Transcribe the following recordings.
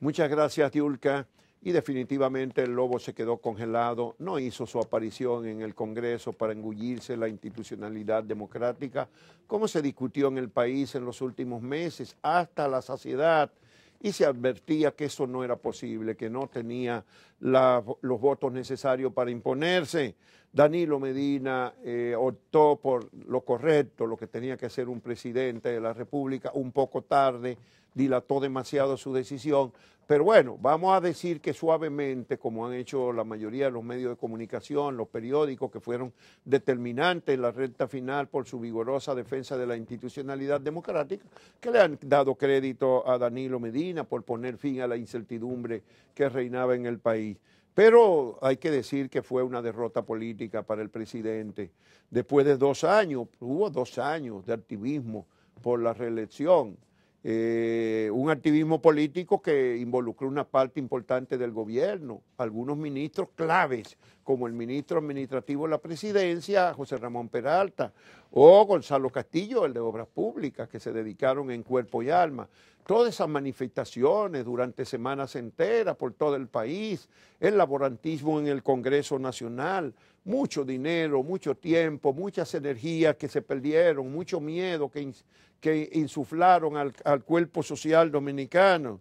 Muchas gracias, Diulka. Y definitivamente el lobo se quedó congelado, no hizo su aparición en el Congreso para engullirse la institucionalidad democrática, como se discutió en el país en los últimos meses, hasta la saciedad, y se advertía que eso no era posible, que no tenía los votos necesarios para imponerse. Danilo Medina eh, optó por lo correcto, lo que tenía que hacer un presidente de la República, un poco tarde, dilató demasiado su decisión, pero bueno, vamos a decir que suavemente, como han hecho la mayoría de los medios de comunicación, los periódicos que fueron determinantes en la recta final por su vigorosa defensa de la institucionalidad democrática, que le han dado crédito a Danilo Medina por poner fin a la incertidumbre que reinaba en el país. Pero hay que decir que fue una derrota política para el presidente. Después de dos años, hubo dos años de activismo por la reelección. Eh, un activismo político que involucró una parte importante del gobierno, algunos ministros claves como el ministro administrativo de la presidencia, José Ramón Peralta, o Gonzalo Castillo, el de Obras Públicas, que se dedicaron en cuerpo y alma. Todas esas manifestaciones durante semanas enteras por todo el país, el laborantismo en el Congreso Nacional, mucho dinero, mucho tiempo, muchas energías que se perdieron, mucho miedo que, que insuflaron al, al cuerpo social dominicano.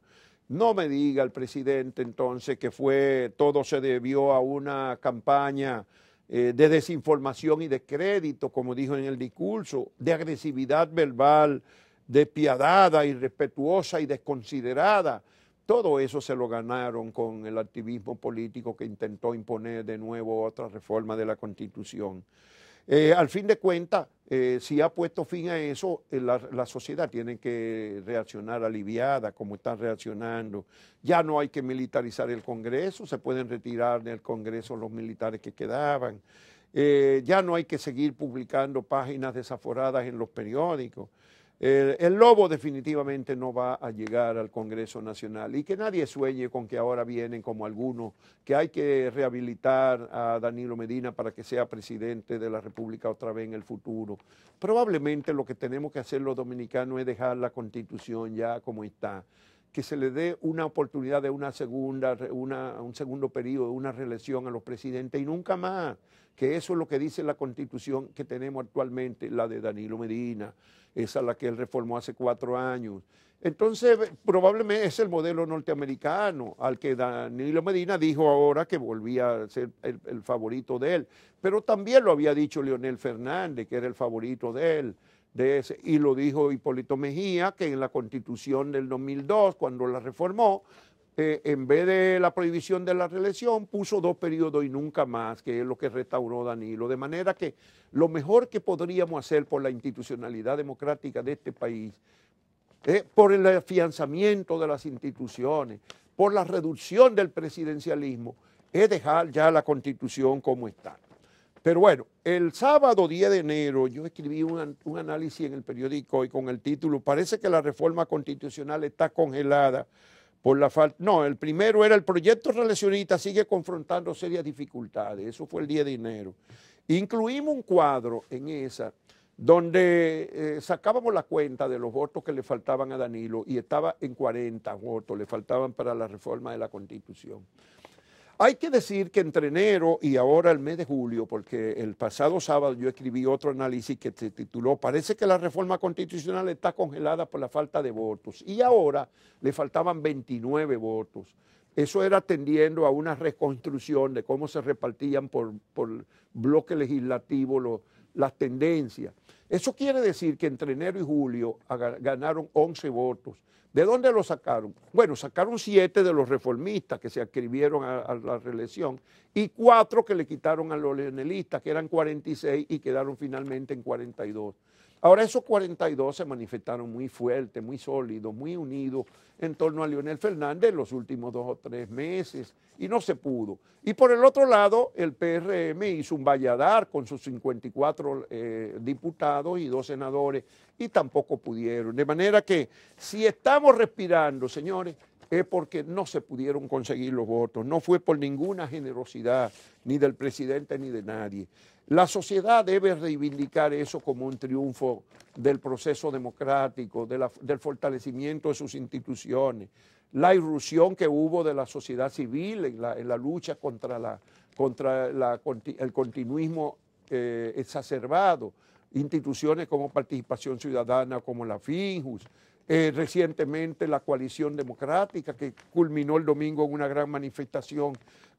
No me diga el presidente entonces que fue, todo se debió a una campaña eh, de desinformación y de crédito, como dijo en el discurso, de agresividad verbal, despiadada, irrespetuosa y desconsiderada. Todo eso se lo ganaron con el activismo político que intentó imponer de nuevo otra reforma de la Constitución. Eh, al fin de cuentas, eh, si ha puesto fin a eso, eh, la, sociedad tiene que reaccionar aliviada, como están reaccionando. Ya no hay que militarizar el Congreso, se pueden retirar del Congreso los militares que quedaban. Eh, ya no hay que seguir publicando páginas desaforadas en los periódicos. El, lobo definitivamente no va a llegar al Congreso Nacional y que nadie sueñe con que ahora vienen como algunos, que hay que rehabilitar a Danilo Medina para que sea presidente de la República otra vez en el futuro. Probablemente lo que tenemos que hacer los dominicanos es dejar la constitución ya como está, que se le dé una oportunidad de una segunda, un segundo periodo, una reelección a los presidentes y nunca más que eso es lo que dice la constitución que tenemos actualmente, la de Danilo Medina, esa la que él reformó hace cuatro años. Entonces, probablemente es el modelo norteamericano al que Danilo Medina dijo ahora que volvía a ser el, favorito de él, pero también lo había dicho Leonel Fernández, que era el favorito de él. De ese, y lo dijo Hipólito Mejía, que en la constitución del 2002, cuando la reformó, eh, en vez de la prohibición de la reelección, puso dos periodos y nunca más, que es lo que restauró Danilo. De manera que lo mejor que podríamos hacer por la institucionalidad democrática de este país, eh, por el afianzamiento de las instituciones, por la reducción del presidencialismo, es dejar ya la constitución como está. Pero bueno, el sábado 10 de enero yo escribí un análisis en el periódico y con el título, parece que la reforma constitucional está congelada no, el primero era el proyecto relacionista sigue confrontando serias dificultades. Eso fue el día de enero. Incluimos un cuadro en esa donde eh, sacábamos la cuenta de los votos que le faltaban a Danilo y estaba en 40 votos, le faltaban para la reforma de la Constitución. Hay que decir que entre enero y ahora el mes de julio, porque el pasado sábado yo escribí otro análisis que se tituló Parece que la reforma constitucional está congelada por la falta de votos. Y ahora le faltaban 29 votos. Eso era tendiendo a una reconstrucción de cómo se repartían por, por bloque legislativo los las tendencias. Eso quiere decir que entre enero y julio ganaron 11 votos. ¿De dónde lo sacaron? Bueno, sacaron 7 de los reformistas que se adscribieron a, a, la reelección y 4 que le quitaron a los leonelistas, que eran 46 y quedaron finalmente en 42. Ahora esos 42 se manifestaron muy fuertes, muy sólidos, muy unidos en torno a Leonel Fernández los últimos dos o tres meses y no se pudo. Y por el otro lado, el PRM hizo un valladar con sus 54 eh, diputados y dos senadores y tampoco pudieron. De manera que si estamos respirando, señores, es porque no se pudieron conseguir los votos, no fue por ninguna generosidad, ni del presidente ni de nadie. La sociedad debe reivindicar eso como un triunfo del proceso democrático, del fortalecimiento de sus instituciones, la irrupción que hubo de la sociedad civil en la, lucha contra, el continuismo eh, exacerbado, instituciones como Participación Ciudadana, como la FINJUS, eh, recientemente la coalición democrática que culminó el domingo en una gran manifestación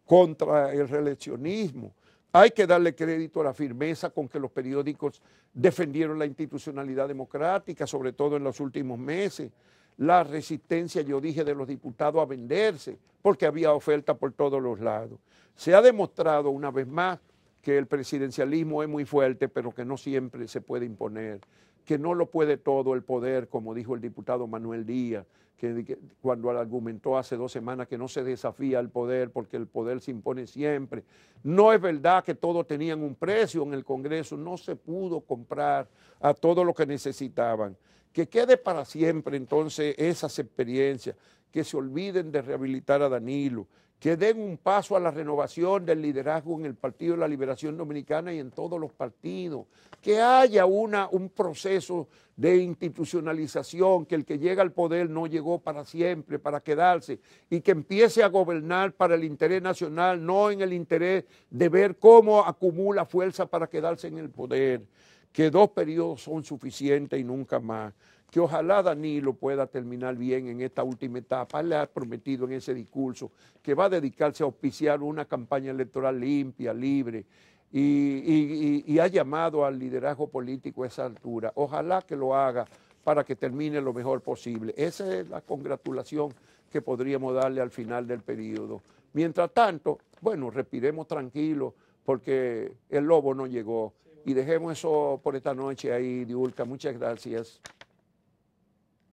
contra el reeleccionismo. Hay que darle crédito a la firmeza con que los periódicos defendieron la institucionalidad democrática, sobre todo en los últimos meses. La resistencia, yo dije, de los diputados a venderse, porque había oferta por todos los lados. Se ha demostrado una vez más que el presidencialismo es muy fuerte, pero que no siempre se puede imponer que no lo puede todo el poder, como dijo el diputado Manuel Díaz, que, cuando argumentó hace dos semanas que no se desafía al poder porque el poder se impone siempre. No es verdad que todos tenían un precio en el Congreso, no se pudo comprar a todo lo que necesitaban. Que quede para siempre entonces esas experiencias, que se olviden de rehabilitar a Danilo, que den un paso a la renovación del liderazgo en el Partido de la Liberación Dominicana y en todos los partidos, que haya una, un proceso de institucionalización, que el que llega al poder no llegó para siempre, para quedarse, y que empiece a gobernar para el interés nacional, no en el interés de ver cómo acumula fuerza para quedarse en el poder, que dos periodos son suficientes y nunca más que ojalá Danilo pueda terminar bien en esta última etapa. le ha prometido en ese discurso que va a dedicarse a auspiciar una campaña electoral limpia, libre, y, ha llamado al liderazgo político a esa altura. Ojalá que lo haga para que termine lo mejor posible. Esa es la congratulación que podríamos darle al final del periodo. Mientras tanto, bueno, respiremos tranquilos porque el lobo no llegó y dejemos eso por esta noche ahí, Diulca. Muchas gracias.